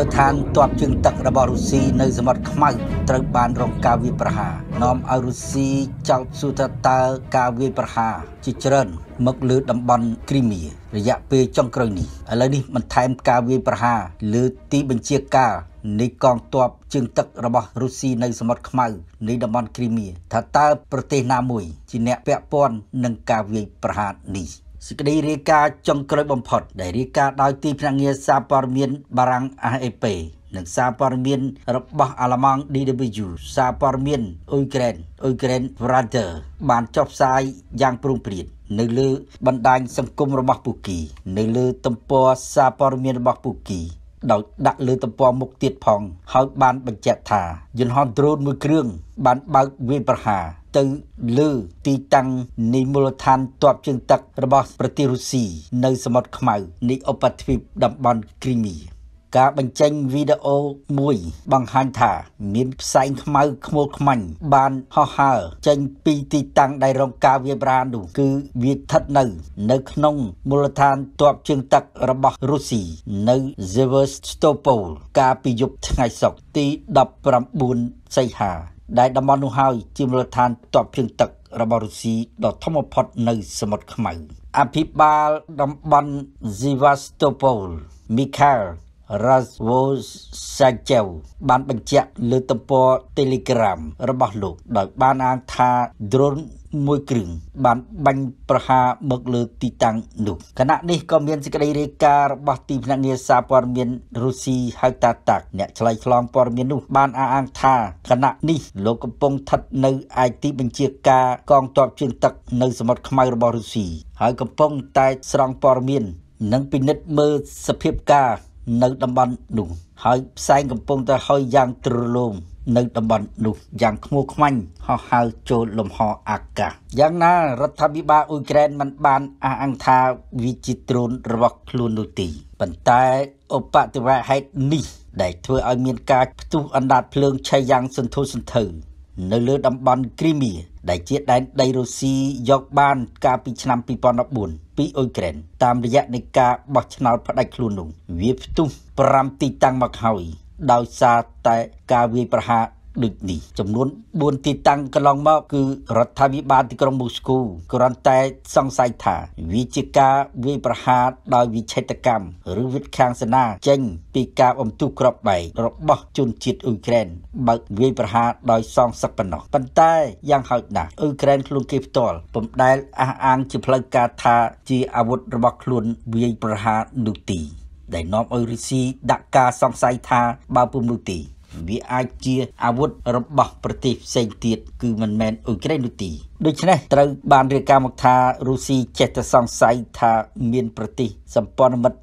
លដ្ឋានទ័ពជើងទឹករបស់រុស្ស៊ីនៅសមុទ្រខ្មៅត្រូវបានរងការវាយប្រហារនាំឲ្យរុស្ស៊ីចោទសួរថាតើការវាយប្រហារជាច្រើនមកលើតំបន់គ្រីមៀរយៈពេលចុងក្រោយនេះឥឡូវនេះបន្ថែមការវាយប្រហារលើទីបញ្ជាការនៃកងទ័ពជើងទឹករបស់រុស្ស៊ីនៅសមុទ្រខ្មៅនៃតំបន់គ្រីមៀថាតើប្រទេសណាមួយជាអ្នកពាក់ព័ន្ធនឹងការវាយប្រហារនេះសេចក្តីរាយការណ៍ចុងក្រោយបំផុតដែលរាយការណ៍ដោយទីភ្នាក់ងារសារព័ត៌មានបារាំង AFP និងសារព័ត៌មានរបស់អាល្លឺម៉ង់ DW សារព័ត៌មានអ៊ុយក្រែនអ៊ុយក្រែន Brother បានចុះផ្សាយយ៉ាងព្រំព្រៀងនៅលើបណ្ដាញសង្គមរបស់ពូគីនៅលើទំព័រសារព័ត៌មានរបស់ពូគីដោយដាក់លើទំព័រមុខទៀតផងហើយបានបញ្ជាក់ថាយន្តហោះដ្រូនមួយគ្រឿង បានបើកវាយប្រហារទៅលើទីតាំងនៃមូលដ្ឋានទ័ពជើងទឹករបស់ប្រទេសរុស្ស៊ីនៅសមុទ្រខ្មៅនៃឧបទ្វីបតំបន់គ្រីមីការបញ្ចេញវីដេអូមួយបង្ហាញថាមានផ្សែងខ្មៅខ្មូលខ្មាញ់បានហោះហើរចេញពីទីតាំងដែលរងការវាយប្រហារនោះគឺវាស្ថិតនៅនៅក្នុងមូលដ្ឋានទ័ពជើងទឹករបស់រុស្ស៊ីនៅ Sevastopol កាលពីយប់ថ្ងៃសុក្រទី19សីហាដែលតំបន់នោះហើយជាមូលដ្ឋានទ័ពជើងទឹករបស់រុស្ស៊ីដ៏ធំបំផុតនៅសមុទ្រខ្មៅអភិបាលតំបន់ស៊ីវ៉ាស្តូប៉ូលមីខា Rasvos Sachev បានបញ្ជាក់លើទំព័រ Telegram របស់លោក ដោយបានអាងថា drone មួយគ្រឿងបានបាញ់ប្រហារមកលើ ទីតាំងនោះខណៈនេះក៏មានសេចក្តីរាយការណ៍របស់ទីភ្នាក់ងារសារព័ត៌មានរុស្ស៊ីហៅតាតាក់អ្នកឆ្លើយឆ្លងព័ត៌មាននោះបានអះអាងថាខណៈនេះលោកកំពុងស្ថិតនៅឯទីបញ្ជាការកងទ័ពជើងទឹក នៅសមុទ្រខ្មៅរបស់រុស្ស៊ីហើយកំពុងតែស្រង់ព័ត៌មាននិងពិនិត្យមើលសភាពការណ៍នៅតំបន់នោះ ហើយផ្សែងកំពុងតែហុយយ៉ាងទ្រលំនៅតំបន់នោះយ៉ាងខ្មួខ្មាញ់ហោះហើរចូលលំហអាកាសយ៉ាងណារដ្ឋាភិបាលអ៊ុយក្រែន មិនបានអះអាងថាវាជាដ្រូនរបស់ខ្លួននោះទេប៉ុន្តែឧបតិវហេតុនេះដែលធ្វើឲ្យមានការផ្ទុះអណ្ដាតភ្លើងឆេះយ៉ាងសន្ធោសន្ធៅនៅលើតំបន់គ្រីមៀដែលជាដែនដីរុស្ស៊ីយកបាន កាលពីឆ្នាំ2014ពីអ៊ុយក្រែនតាមរយៈនៃការបោះឆ្នោតផ្ដាច់ខ្លួននោះវាផ្ទុះ5ទីតាំងមកហើយ ដោយសារតែការវាយប្រហារដូចនេះចំនួន4ទីតាំងកន្លងមកគឺរដ្ឋាភិបាលទីក្រុងមូស្គូគ្រាន់តែសង្ស័យថាវាជាការវាយប្រហារដោយវិឆេតកម្មឬវិខាងសេនាចេញពីការបំទុះក្របបែករបស់ជនជាតិអ៊ុយក្រែន បើកវាយប្រហារដោយសងសឹកប៉ុណ្ណោះប៉ុន្តែយ៉ាងហោចណាស់អ៊ុយក្រែនខ្លួនគេផ្ទាល់ពំដែលអះអាងជាផ្លូវការថាជាអាវុធរបស់ខ្លួនវាយប្រហារនោះទីដែលនាំឲ្យរុស្ស៊ីដាក់ការសង្ស័យថាបើពុំនោះទីវាអាចជាអាវុធរបស់ប្រទេសផ្សេងទៀតគឺមិនមែនអ៊ុយក្រែននោះទេដូច្នេះត្រូវបានរាយការណ៍មកថារុស្ស៊ីចេះតែសង្ស័យថាមានប្រទេសសម្ព័ន្ធមិត្ត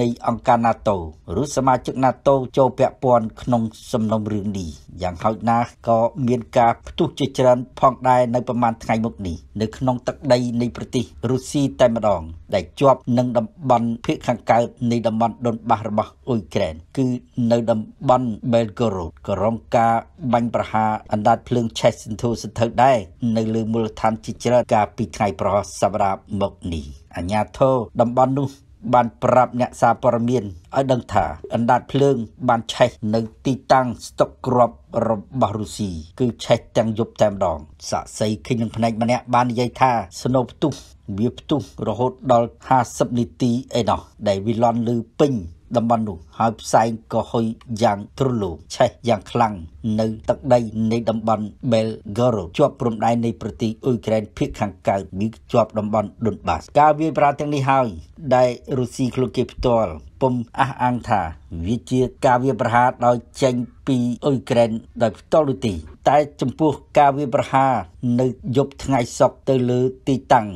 នៃអង្គការ NATO ឬសមាជិក NATO ចូលពាក់ព័ន្ធក្នុងសំណុំរឿងនេះយ៉ាងហោចណាស់ក៏មានការផ្ទុះជាច្រើន ផងដែរនៅប្រមាណថ្ងៃមុខនេះនៅក្នុងទឹកដីនៃប្រទេសរុស្ស៊ីតែម្ដងដែលជាប់នឹងតំបន់ភាគខាងកើតនៃតំបន់ដុនបាសរបស់អ៊ុយក្រែនគឺនៅតំបន់ Belgorod ក៏រងការបាញ់ប្រហារអណ្ដាតភ្លើង Chesnto ស្ថិតដែរនៅលើមូលលដ្ឋានជាច្រើនកាលពីថ្ងៃប្រហោះសប្តាហ៍មកនេះអាញាធរតំបន់នោះ បានប្រាប់អ្នកសារព័ត៌មានឲ្យដឹងថាអណ្ដាតភ្លើង បានឆេះនៅទីតាំងស្តុកគ្រាប់របស់រុស្ស៊ីគឺឆេះទាំងយប់តែម្ដង សាក់សីឃើញនឹងផ្នែកម្នាក់បាននិយាយថាស្នូផ្ទុះវាផ្ទុះរហូតដល់50នាទីអីណោះដែលវាលន់លឺពេញតំបន់នោះហើយផ្សែងក៏ហុយយ៉ាងទ្រលងឆេះយ៉ាងខ្លាំងនៅទឹកដីនៃតំបន់ Belgorod ជាប់ព្រំដែននៃប្រទេសអ៊ុយក្រែនភាគខាងកើតនេះជាប់តំបន់ Donbas ការវាយប្រហារទាំងនេះហើយដែលរុស្ស៊ីខ្លួនគេផ្ទាល់ពុំអះអាងថាវាជាការវាយប្រហារដោយចេញពីអ៊ុយក្រែនដោយផ្ទាល់នោះទេតែចំពោះការវាយប្រហារនៅយប់ថ្ងៃសុក្រទៅលើទីតាំង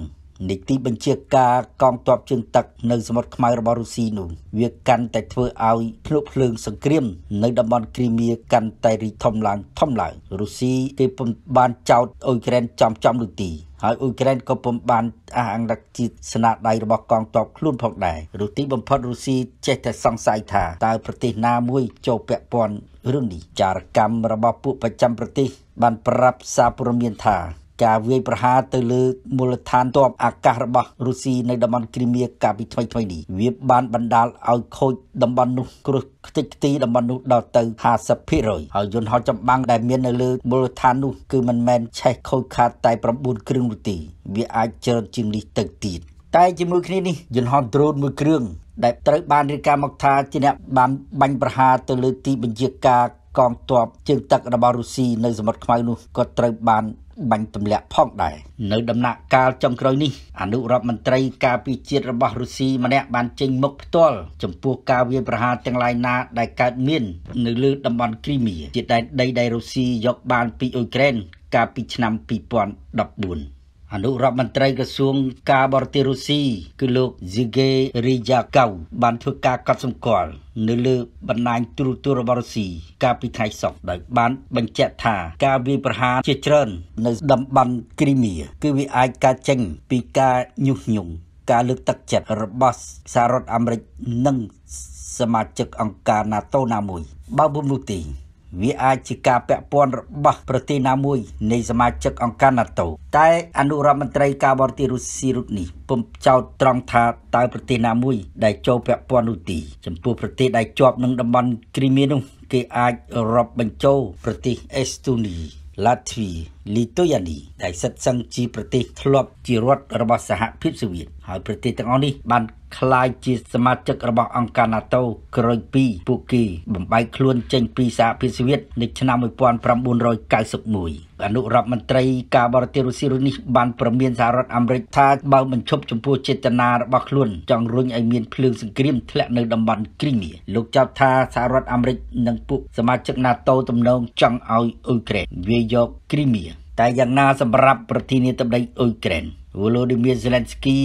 នីតិបញ្ជាការកងទ័ពជើងទឹកនៅសមុទ្រខ្មៅរបស់រុស្ស៊ីនោះវាកាន់តែធ្វើឲ្យភ្នក់ភ្លើងសង្គ្រាមនៅតំបន់គ្រីមៀកាន់តែរីកធំឡើងធំឡើងរុស្ស៊ីគេពំបានចោទអ៊ុយក្រែនចំចំលុទី ហើយអ៊ុយក្រែនក៏ពំបានអះអាងរកជាស្នាដៃរបស់កងទ័ពខ្លួនផងដែររុស្ស៊ីបំផុតរុស្ស៊ីចេះតែសង្ស័យថាតើប្រទេសណាមួយចូលពាក់ព័ន្ធរឿងនេះចារកម្មរបស់ពួកប្រចាំប្រទេសបានប្រាប់សារព័ត៌មានថាការវាយប្រហារទៅលើមូលដ្ឋានទ័ពអាកាសរបស់រុស្ស៊ីនៅតំបន់គ្រីមៀកាលពីថ្មីថ្មីនេះវាបានបណ្ដាលឲ្យខូចតំបន់នោះគ្រោះខ្ទេចខ្ទីតំបន់នោះដល់ទៅ50%ហើយយន្តហោះចម្បាំងដែលមាននៅលើមូលដ្ឋាននោះគឺមិនមែនឆេះខូចខាតតែ9គ្រឿងនោះទេវាអាចច្រើនជាងនេះទៅទៀតតែជាមួយគ្នានេះយន្តហោះ drone មួយគ្រឿងដែលត្រូវបានរាយការណ៍មកថាជាអ្នកបានបាញ់ប្រហារទៅលើទីបញ្ជាការកងទ័ពជើងទឹករបស់រុស្ស៊ីនៅសមុទ្រខ្មៅនោះក៏ត្រូវបានបាញ់ទម្លាក់ផងដែរនៅដំណាក់កាលចុងក្រោយនេះអនុរដ្ឋមន្ត្រីការពារជាតិរបស់រុស្ស៊ីម្នាក់បានចេញមុខផ្ទាល់ចំពោះការវាយប្រហារទាំងឡាយណាដែលកើតមាន នៅលើតំបន់គ្រីមៀជាដែនដីដែលរុស្ស៊ីយកបានពីអ៊ុយក្រែនកាលពីឆ្នាំ2014អនុរដ្ឋមន្ត្រីក្រសួងការបរទេសរុស្ស៊ីគឺលោក Sergei Ryabkov បានធ្វើការកត់សម្គាល់នៅលើបណ្ដាញទូរទស្សន៍របស់រុស្ស៊ីកាលពីថ្ងៃសុក្រដោយបានបញ្ជាក់ថា ការវាយប្រហារជាច្រើននៅតំបន់គ្រីមៀគឺវាអាចកើតចេញពីការញុះញង់ការលើកទឹកចិត្តរបស់សហរដ្ឋអាមេរិកនិងសមាជិកអង្គការ NATO ណាមួយបើពុំនោះទេវាអាចជាការពាក់ព័ន្ធរបស់ប្រទេសណាមួយនៃសមាជិកអង្គការ NATO តែអនុរដ្ឋមន្ត្រីការបរទេសរុស្ស៊ីរុតនេះពុំចោទត្រង់ថាតើប្រទេសណាមួយដែលចូលពាក់ព័ន្ធនោះទីចំពោះប្រទេសដែលជាប់នឹងតំបន់គ្រីមៀនោះគេអាចរាប់បញ្ចូលប្រទេសអេស្តូនីឡាទ្វីលីទុយអាលីដែលសិតសឹងជាប្រទេសធ្លាប់ជារដ្ឋរបស់សហភាពសូវៀតហើយប្រទេសទាំងអស់នេះបានคล้ายជា សមាជិករបស់អង្គការ NATO ក្រោយពីពួកគេបំបែកខ្លួនចេញ ពីសហភាពសូវៀតនៅឆ្នាំ1991អនុរដ្ឋមន្ត្រីការបរទេសរុស្ស៊ីរុនេះបានប្រមានសហរដ្ឋអាមេរិកថាបើមិនឈប់ចំពោះចេតនារបស់ខ្លួន ចង់រុញឲ្យមានភ្លើងសង្គ្រាមធ្លាក់នៅតំបន់គ្រីមៀលោកចោទថាសហរដ្ឋអាមេរិកនិងពួកសមាជិក NATO ទំនងចង់ឲ្យអ៊ុយក្រែនវាយយកគ្រីមៀតែយ៉ាងណាសម្រាប់ប្រធានាធិបតីអ៊ុយក្រែន Volodymyr Zelensky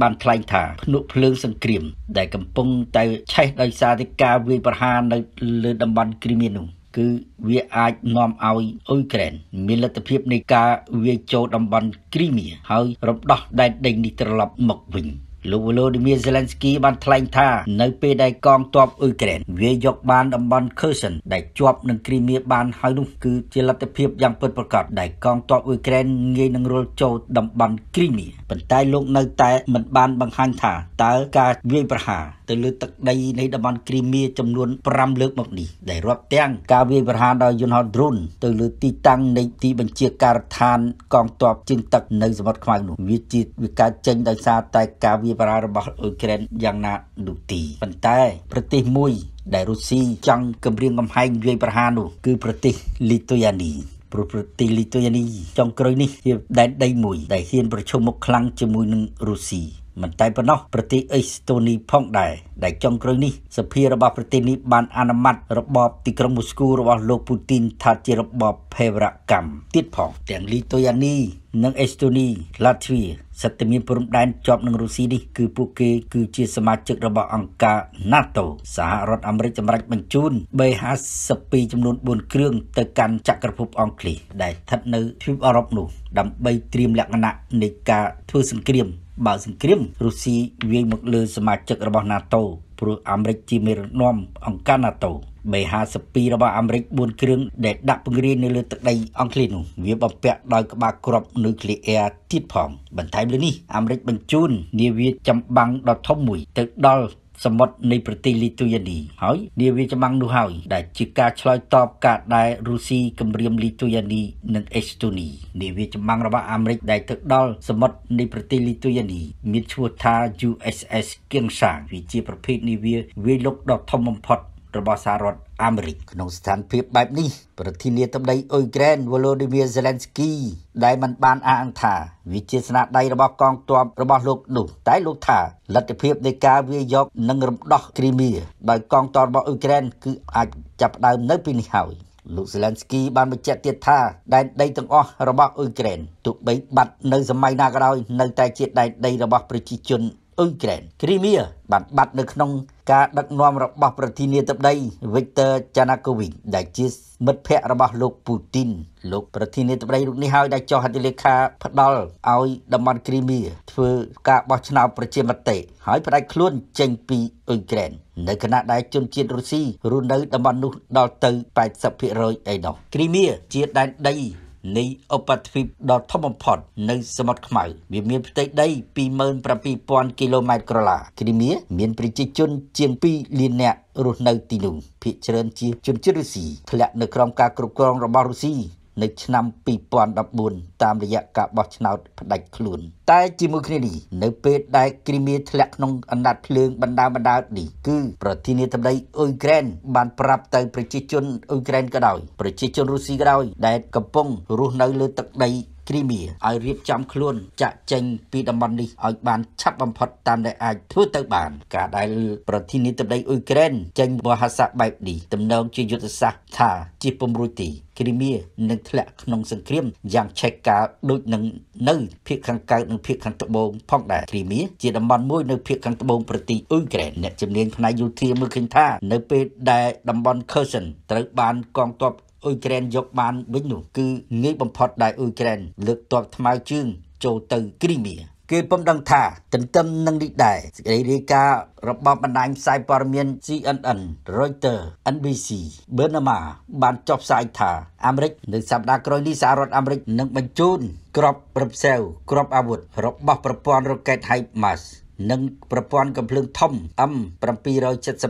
បានថ្លែងថាភ្នក់ភ្លើងសង្គ្រាមដែលកំពុងតែឆេះដោយសារតែការវាយប្រហារនៅលើតំបន់គ្រីមៀនោះគឺវាអាចនាំឲ្យអ៊ុយក្រែនមានលទ្ធភាពនៃការវាយចូលតំបន់គ្រីមៀហើយរំដោះដែនដីនេះត្រឡប់មកវិញ។លោកវូឡូឌីមៀសេឡិនស្គីបានថ្លែងថានៅពេលដែលកងទ័ពអ៊ុយក្រែនវាយកបានតំបន់ខឺសិនដែលជាប់នឹងគ្រីមៀបាន ហើយនោះគឺជាលទ្ធភាពយ៉ាងពិតប្រាកដដែលកងទ័ពអ៊ុយក្រែនងាយនឹងរុលចូលតំបន់គ្រីមៀប៉ុន្តែលោកនៅតែមិនបានបង្ហាញថាតើការវាយប្រហារទៅលើទឹកដីនៃតំបន់គ្រីមៀចំនួន5លើកមកនេះដែលរាប់ទាំងការវាយប្រហារដោយយន្តហោះ drone ទៅលើទីតាំងនៃទីបញ្ជាការដ្ឋានកងទ័ពជើងទឹកនៅសមុទ្រខ្មៅនោះវាជាវាកើតចេញដោយសារតែការវាយបារារបស់អ៊ុយក្រែនយ៉ាងណានោះទីប៉ុន្តែ ប្រទេសមួយ ដែលរុស្ស៊ីចង់គម្រាមកំហែងវាយប្រហារនោះគឺប្រទេស លីទុយអានីព្រោះប្រទេសលីទុយអានីចុងក្រោយនេះជាដែនដីមួយ ដែលហ៊ានប្រឈមមុខខ្លាំងជាមួយនឹងរុស្ស៊ីមិនតែប៉ុណ្ណោះប្រទេសអេស្តូនីផងដែរដែលចុងក្រោយនេះសភារបស់ប្រទេសនេះបានអនុម័តរបបទីក្រុងមូស្គូរបស់លោកពូទីន ថាជារបបភេរកម្មទៀតផងទាំងលីទុយអានីនិងអេស្តូនីឡាទ្វីសិទ្ធិមានព្រំដែនជាប់នឹងរុស្ស៊ីនេះគឺពួកគេគឺជាសមាជិករបស់អង្គការ NATO សហរដ្ឋអាមេរិកចម្រាច់បញ្ជូន B52 ចំនួន4គ្រឿងទៅកាន់ចក្រភពអង់គ្លេសដែលស្ថិតនៅទ្វីបអឺរ៉ុបនោះដើម្បីត្រៀមលក្ខណៈនៃការធ្វើសង្គ្រាមបើសង្គ្រាមរុស្ស៊ីវាយមកលើសមាជិករបស់ NATO ព្រោះអាមេរិកជាមេរំនាំអង្គការ NATO B52 របស់អាមេរិក4គ្រឿងដែលដាក់ពង្រាយនៅលើទឹកដីអង់គ្លេសនោះវាបំពាក់ដោយក្បាលគ្រាប់នូក្លេអ៊ែរទៀតផងបន្ថែមលើនេះអាមេរិកបញ្ជូននាវាចម្បាំងដ៏ធំមួយទៅដល់សមុទ្រនៃប្រទេសលីទុយនីហើយនាវាចម្បាំងនោះហើយដែលជាការឆ្លើយតបការដែលរុស្ស៊ីគំរាមលីទុយនី និងអេស្តូនីនាវាចម្បាំងរបស់អាមេរិកដែលទៅដល់សមុទ្រនៃប្រទេសលីទុយនីមានឈ្មោះថា USS Kingsang វាជាប្រភេទនាវាវាយលុកដ៏ធំបំផុតរបស់សហរដ្ឋអាមេរិកក្នុងស្ថានភាពបែបនេះប្រធានាធិបតីអ៊ុយក្រែន Volodymyr Zelensky ដែលមិនបានអះអាងថាវាជាស្នាដៃរបស់កងទ័ពរបស់លោកនោះ តែលោកថាលទ្ធភាពនៃការវាយយកនិងរំដោះគ្រីមៀដោយកងទ័ពរបស់អ៊ុយក្រែនគឺអាចចាប់ផ្ដើមនៅពេលនេះហើយ លោកសេឡិនស្គីបានបញ្ជាក់ទៀតថាដែនដីទាំងអស់របស់អ៊ុយក្រែនទោះបីបាត់នៅសម័យណាក៏ដោយ នៅតែជាដែនដីរបស់ប្រជាជនអ៊ុយក្រែនគ្រីមៀបានបាត់នៅក្នុងការដឹកនាំរបស់ប្រធានាធិបតី Viktor Yanukovych ដែលជាមិត្តភ័ក្តិរបស់លោកពូទីនលោកប្រធានាធិបតីរូបនេះហើយដែលចុះហត្ថលេខាផ្ដាល់ឲ្យតំបន់គ្រីមៀធ្វើការបោះឆ្នោតប្រជាមតិហើយផ្ដាច់ខ្លួន ចេញពីអ៊ុយក្រែននៅខណៈដែលជនជាតិរុស្ស៊ីរស់នៅតំបន់នោះដល់ទៅ80%អីនោះគ្រីមៀជាដែនដីនៃឧបទ្វីបដ៏ធំបំផុតនៅសមុទ្រខ្មៅវាមានផ្ទៃដី27,000គីឡូម៉ែត្រក្រឡាគ្រីមៀមានប្រជាជនជាង2លាននាក់រស់នៅទីនោះភាគច្រើនជាជនជាតិរុស្ស៊ីធ្លាក់នៅក្រោមការគ្រប់គ្រងរបស់រុស្ស៊ីនៅឆ្នាំ2014តាមរយៈការបោះឆ្នោតផ្ដាច់ខ្លួនតែជាមួយគ្នានេះនៅពេលដែលគ្រីមៀធ្លាក់ក្នុងអណ្ដាតភ្លើងបណ្ដាបណ្ដានេះគឺប្រធានាធិបតីអ៊ុយក្រែនបានប្រាប់ទៅ ប្រជាជនអ៊ុយក្រែនក៏ដោយ ប្រជាជនរុស្ស៊ីក៏ដោយ ដែលកំពុងរស់នៅលើទឹកដីគ្រីមៀឲ្យរៀបចំ ខ្លួនចាក់ចេញពីតំបន់នេះឲ្យបានឆាប់បំផុតតាមដែលអាចធ្វើទៅបាន ការដែល ប្រធានាធិបតីអ៊ុយក្រែនចេញវោហាស័កបែបនេះទំនងជាយុទ្ធសាស្ត្រថា ជាពំរួចទីគ្រីមៀនឹងធ្លាក់ក្នុងសង្គ្រាមយ៉ាងឆែកការដូចនឹងនៅភាគខាងកើតនិងភាគខាងត្បូងផងដែរគ្រីមៀជាតំបន់មួយនៅ ភាគខាងត្បូងប្រទេសអ៊ុយក្រែនអ្នកជំនាញផ្នែកយោធាមើលឃើញថា នៅពេលដែលតំបន់ Kherson ត្រូវបានកងទ័ពអ៊ុយក្រែនយកបានវិញនោះគឺងាយបំផុតដែលអ៊ុយក្រែន លើកទ័ពថ្មើរជើង ចូលទៅគ្រីមៀគេពំដឹងថាទន្ទឹមនឹងនេះដែរសេចក្តីរាយការណ៍របស់បណ្ដាញផ្សាយព័ត៌មាន CNN Reuters NBC Bernama បានចុះផ្សាយថាអាមេរិកនៅសប្តាហ៍ក្រោយនេះសហរដ្ឋអាមេរិកនឹងបញ្ជូនក្របរំសេវក្របអាវុធរបស់ប្រព័ន្ធរ៉ុកេត HIMARS និងប្រព័ន្ធកំភ្លើងធំ M777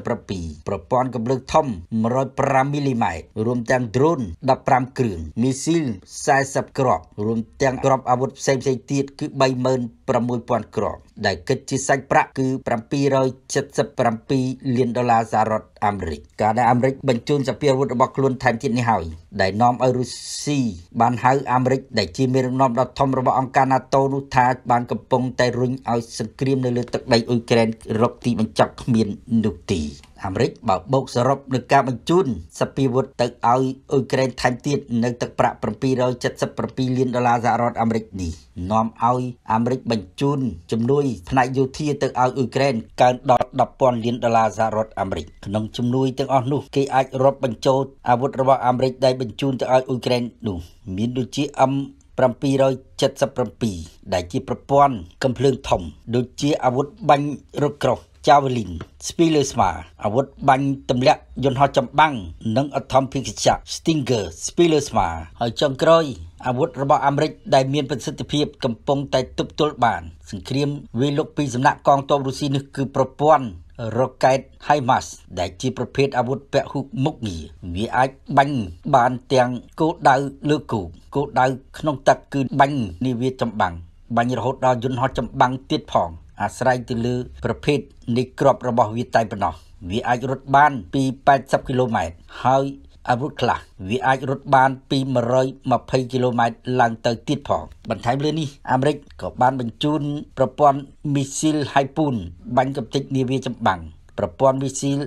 ប្រព័ន្ធកំភ្លើងធំ105មីលីម៉ែត្ររួមទាំងដ្រូន15គ្រឿងមីស៊ីល40គ្រាប់រួមទាំងគ្រាប់អាវុធផ្សេងៗទៀតគឺ36000គ្រាប់ដែលគិតជាសាច់ប្រាក់គឺ777លានដុល្លារសហរដ្ឋអាមេរិកការដែលអាមេរិកបញ្ជូនសពាវុធរបស់ខ្លួនថែមទៀតនេះហើយដែលនាំឲ្យរុស្ស៊ីបានហៅអាមេរិកដែលជាមេដឹកនាំដ៏ធំរបស់អង្គការ NATO នោះថាបានកំពុងតែរុញឲ្យសង្គ្រាមនៅលើទឹកដីអ៊ុយក្រែនរកទីបញ្ចប់គ្មាននោះទីអាមេរិកបើបូកសរុបនឹងការបញ្ជូនសពាវុធទៅឲ្យអ៊ុយក្រែនថែមទៀតនៅទឹកប្រាក់777លានដុល្លារសហរដ្ឋអាមេរិកនេះនាំឲ្យអាមេរិកបញ្ជូនជំនួយផ្នែកយោធាទៅឲ្យអ៊ុយក្រែនកើនដល់10,000លានដុល្លារសហរដ្ឋអាមេរិកក្នុងជំនួយទាំងអស់នោះគេអាចរាប់បញ្ចូលអាវុធរបស់អាមេរិកដែលបញ្ជូនទៅឲ្យអ៊ុយក្រែននោះ មានដូចជា M 777ដែលជាប្រព័ន្ធកំភ្លើងធំ ដូចជាអាវុធបាញ់រថក្រោះចាវលីនស្ពីលើស្មាអាវុធបាញ់ទម្លាក់យន្តហោះចម្បាំងនិងអធំភិកជា Stinger ស្ពីលើស្មាហើយចុងក្រោយអាវុធរបស់អាមេរិកដែលមានប្រសិទ្ធភាពកំពុងតែទប់ទល់បាន សង្គ្រាមវាលុកពីសំណាក់កងទ័ពរុស្ស៊ីនេះគឺប្រព័ន្ធរ៉ុកែត HIMARS ដែលជាប្រភេទអាវុធពហុមុខងារវាអាចបាញ់បានទាំងគោលដៅលើគោកគោលដៅក្នុងទឹកគឺបាញ់នាវាចម្បាំងបាញ់រហូតដល់យន្តហោះចម្បាំងទៀតផងអាស្រ័យទៅលើ ប្រភេទនៃក្របរបស់វាតែប៉ុណ្ណោះវាអាចរត់បានពី80គីឡូម៉ែត្រហើយអាវុធខ្លះវាអាចរត់បានពី120គីឡូម៉ែត្រឡើងទៅទៀតផងបន្ថែមលើនេះអាមេរិកក៏បានបញ្ជូនប្រព័ន្ធមីស៊ីលហៃពូនបាញ់កំទេចនាវាចម្បាំងប្រព័ន្ធមីស៊ីល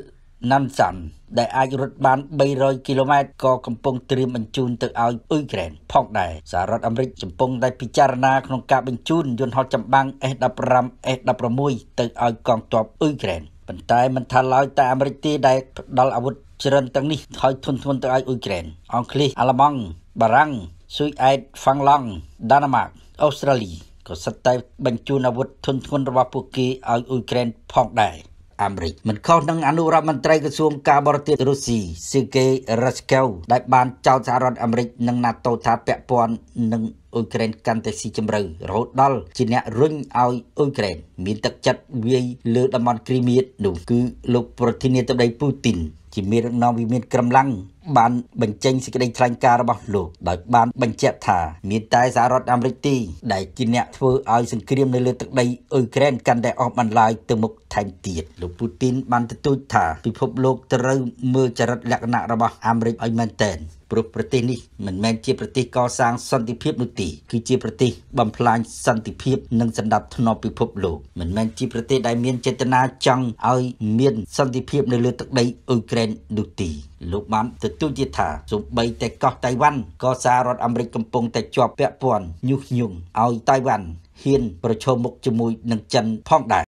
Nansen ដែលអាចរត់បាន300គីឡូម៉ែត្រក៏កំពុងត្រៀមបញ្ជូនទៅឲ្យអ៊ុយក្រែនផងដែរសហរដ្ឋអាមេរិកកំពុងតែពិចារណាក្នុងការបញ្ជូនយន្តហោះចម្បាំង F-15 F-16 ទៅឲ្យកងទ័ពអ៊ុយក្រែនប៉ុន្តែមិនថាឡើយតែអាមេរិកទេដែលផ្ដល់អាវុធច្រើនទាំងនេះឲ្យធនធានទៅឲ្យអ៊ុយក្រែនអង់គ្លេសអាល្លឺម៉ង់បារាំងស៊ុយអែតហ្វាំងឡង់ដាណាម៉ាកអូស្ត្រាលីក៏សិតតែបញ្ជូនអាវុធធនធានរបស់ពួកគេឲ្យអ៊ុយក្រែនផងដែរអាមេរិកមិនខុសនឹងអនុរដ្ឋមន្ត្រីក្រសួងការបរទេសរុស្ស៊ីស៊ីកេរ៉ាស្កូដែលបានចោទសហរដ្ឋអាមេរិក និង NATO ថាពាក់ព័ន្ធនឹងអ៊ុយក្រែនកាន់តែស៊ីជម្រៅរហូតដល់ជាអ្នករុញឲ្យអ៊ុយក្រែន មានទឹកចិត្តវាយលើតំបន់គ្រីមៀតនោះគឺលោក ប្រធានាធិបតីពូទីនជាមេដឹកនាំវិមានក្រមឡាំងបានបញ្ចេញសេចក្តីថ្លែងការណ៍របស់លោកដោយបានបញ្ជាក់ថាមានតែសហរដ្ឋអាមេរិកទីដែលជាអ្នកធ្វើឲ្យសង្គ្រាមនៅលើទឹកដីអ៊ុយក្រែនកាន់តែអស់បន្លាយទៅមុខថែមទៀតលោកពូទីន បានទទូចថា ពិភពលោកត្រូវមើលចរិតលក្ខណៈរបស់អាមេរិកឲ្យមែនទែនព្រោះប្រទេសនេះមិនមែនជាប្រទេសកសាងសន្តិភាពនោះទេគឺជាប្រទេសបំផ្លាញសន្តិភាពនិងសន្តិភាពពិភពលោកមិនមែនជាប្រទេសដែលមានចេតនាចង់ឲ្យមាន សន្តិភាព នៅលើទឹកដីអ៊ុយក្រែននោះទេលោកបានទទូចទៀតថាសូម្បីតែកោះតៃវ៉ាន់ក៏សាររដ្ឋអាមេរិកកំពុង តែជាប់ពាក់ព័ន្ធញុះញង់ឲ្យតៃវ៉ាន់ហ៊ាន ប្រឈមមុខជាមួយនឹងចិនផងដែរ